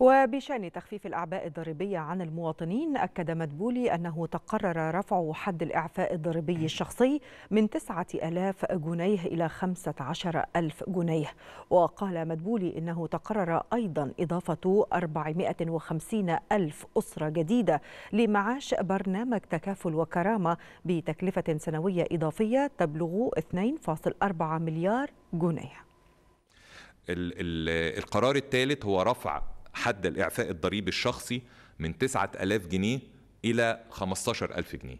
وبشأن تخفيف الأعباء الضريبية عن المواطنين أكد مدبولي أنه تقرر رفع حد الإعفاء الضريبي الشخصي من 9000 جنيه إلى 15000 جنيه وقال مدبولي إنه تقرر أيضا إضافة 450000 أسرة جديدة لمعاش برنامج تكافل وكرامة بتكلفة سنوية إضافية تبلغ 2.4 مليار جنيه القرار الثالث هو رفع حد الإعفاء الضريبي الشخصي من 9000 جنيه إلى 15000 جنيه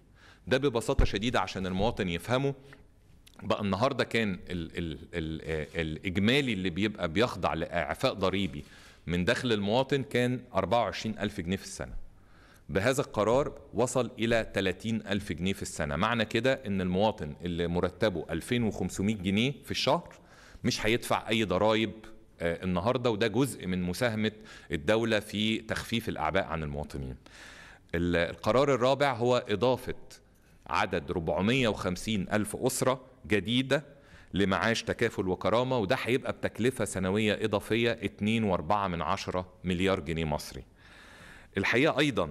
ده ببساطة شديدة عشان المواطن يفهمه بقى النهاردة كان الـ الـ الـ آه، الإجمالي اللي بيبقى بيخضع لإعفاء ضريبي من دخل المواطن كان 24000 جنيه في السنة بهذا القرار وصل إلى 30 ألف جنيه في السنة معنى كده أن المواطن اللي مرتبه 2500 جنيه في الشهر مش هيدفع أي ضرائب آه، النهارده وده جزء من مساهمه الدوله في تخفيف الاعباء عن المواطنين. القرار الرابع هو اضافه عدد 450 ألف أسرة جديدة لمعاش تكافل وكرامة وده هيبقى بتكلفة سنوية إضافية 2.4 مليار جنيه مصري الحقيقة أيضا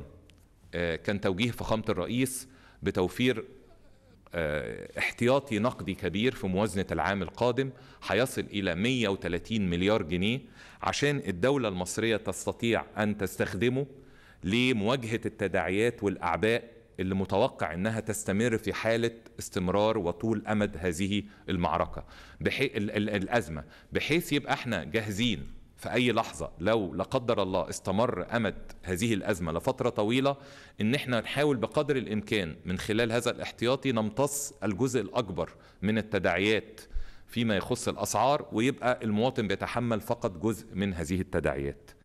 آه، كان توجيه فخامة الرئيس بتوفير آه، احتياطي نقدي كبير في موازنة العام القادم هيصل إلى 130 مليار جنيه عشان الدولة المصرية تستطيع أن تستخدمه لمواجهة التداعيات والأعباء اللي متوقع أنها تستمر في حالة استمرار وطول أمد هذه المعركة بحي... الأزمة بحيث يبقى احنا جاهزين في اي لحظه لو لا قدر الله استمر امد هذه الازمه لفتره طويله ان احنا نحاول بقدر الامكان من خلال هذا الاحتياطي نمتص الجزء الاكبر من التداعيات فيما يخص الاسعار ويبقى المواطن بيتحمل فقط جزء من هذه التداعيات